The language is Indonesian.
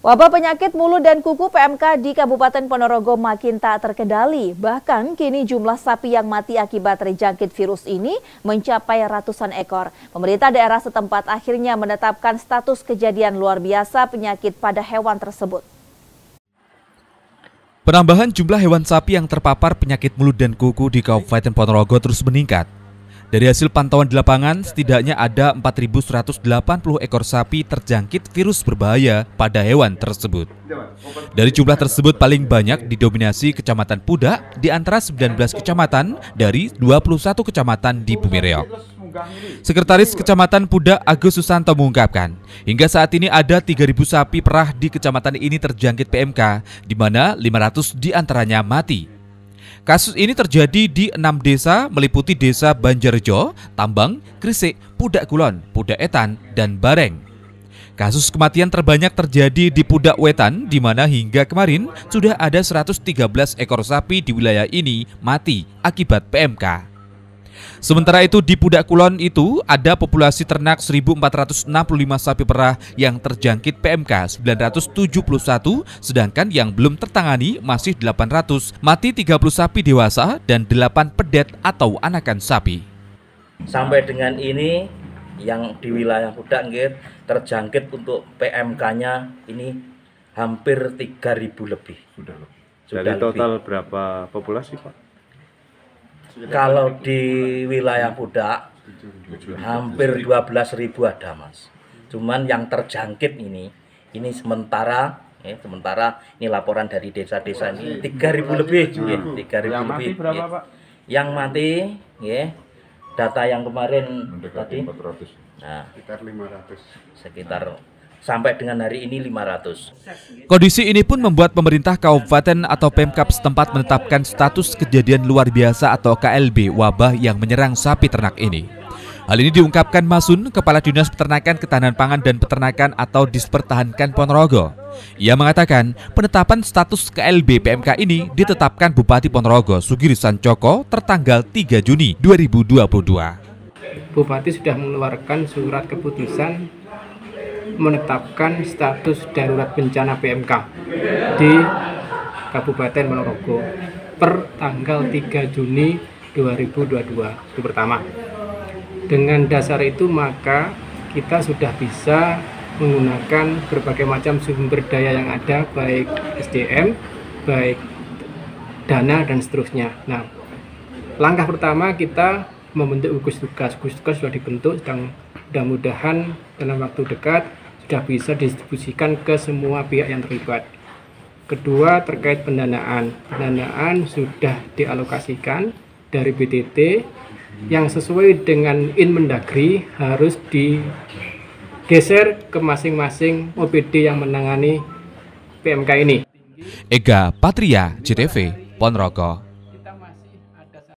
Wabah penyakit mulut dan kuku PMK di Kabupaten Ponorogo makin tak terkendali. Bahkan kini jumlah sapi yang mati akibat terjangkit virus ini mencapai ratusan ekor. Pemerintah daerah setempat akhirnya menetapkan status kejadian luar biasa penyakit pada hewan tersebut. Penambahan jumlah hewan sapi yang terpapar penyakit mulut dan kuku di Kabupaten Ponorogo terus meningkat. Dari hasil pantauan di lapangan, setidaknya ada 4.180 ekor sapi terjangkit virus berbahaya pada hewan tersebut. Dari jumlah tersebut paling banyak didominasi Kecamatan Puda di antara 19 kecamatan dari 21 kecamatan di Bumi Reok. Sekretaris Kecamatan Puda Agus Susanto mengungkapkan, hingga saat ini ada 3.000 sapi perah di kecamatan ini terjangkit PMK, di mana 500 diantaranya mati Kasus ini terjadi di enam desa meliputi desa Banjarjo, Tambang, Krisik, Pudak Kulon, Pudak Etan, dan Bareng. Kasus kematian terbanyak terjadi di Pudak Wetan, di mana hingga kemarin sudah ada 113 ekor sapi di wilayah ini mati akibat PMK. Sementara itu di Pudak Kulon itu ada populasi ternak 1465 sapi perah yang terjangkit PMK 971 sedangkan yang belum tertangani masih 800 mati 30 sapi dewasa dan 8 pedet atau anakan sapi. Sampai dengan ini yang di wilayah Pudak Ngir terjangkit untuk PMK-nya ini hampir 3000 lebih. Sudah lebih. Sudah Dari lebih. total berapa populasi, Pak? kalau di wilayah Pudak hampir 12.000 ada mas cuman yang terjangkit ini ini sementara ya, sementara ini laporan dari desa-desa ini 3.000 lebih ya, 3.000 yang lebih mati berapa, ya. Pak? yang mati ya data yang kemarin Mendekati tadi 400. nah sekitar 500 sekitar sampai dengan hari ini 500. Kondisi ini pun membuat pemerintah kabupaten atau Pemkap setempat menetapkan status kejadian luar biasa atau KLB wabah yang menyerang sapi ternak ini. Hal ini diungkapkan Masun, Kepala Dinas Peternakan Ketahanan Pangan dan Peternakan atau Dispertahankan Ponorogo. Ia mengatakan penetapan status KLB PMK ini ditetapkan Bupati Ponorogo Sugiri Sancoko tertanggal 3 Juni 2022. Bupati sudah mengeluarkan surat keputusan menetapkan status darurat bencana PMK di Kabupaten Ponorogo per tanggal 3 Juni 2022 itu pertama dengan dasar itu maka kita sudah bisa menggunakan berbagai macam sumber daya yang ada baik SDM baik dana dan seterusnya nah langkah pertama kita membentuk gugus tugas gugus tugas sudah dibentuk sedang mudah-mudahan dalam waktu dekat sudah bisa distribusikan ke semua pihak yang terlibat. Kedua, terkait pendanaan. Pendanaan sudah dialokasikan dari BTT yang sesuai dengan Inmendagri harus digeser ke masing-masing OPD yang menangani PMK ini. Ega Patria, JTV, Ponorogo.